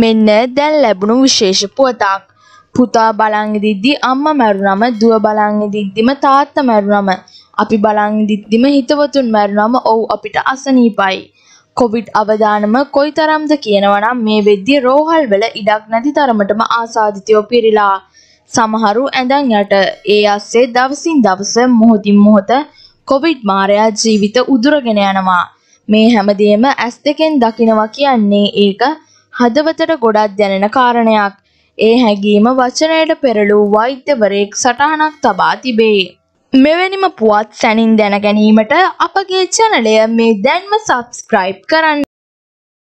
මෙන්න දැන් ලැබුණු විශේෂ පුවතක්. පුතා බලන් ඉදිද්දි අම්මා මැරුණම දුව බලන් ඉදිද්දිම තාත්තා මැරුණම අපි බලන් ඉදිද්දිම හිතවතුන් මැරුණම ඔව් අපිට අසනීපයි. කොවිඩ් අවදානම කොයිතරම්ද කියනවනම් මේ වෙද්දී රෝහල් වල ඉඩක් නැති තරමටම ආසාදිතයෝ පිරিলা. සමහරු ඇඳන් යට ඒ අස්සේ දවසින් දවස මොහොතින් මොහොත කොවිඩ් මාරයා ජීවිත උදුරගෙන යනවා. මේ හැමදේම ඇස් දෙකෙන් දකිනවා කියන්නේ ඒක හදවතට ගොඩක් දැනෙන කාරණයක්. ඒ හැඟීම වචනයට පෙරළූ වෛද්‍යවරයෙක් සටහනක් තබා තිබේ. මෙවැනිම පුවත් සැනින් දැන ගැනීමට අපගේ චැනලය මේ දැන්ම සබස්ක්‍රයිබ් කරන්න.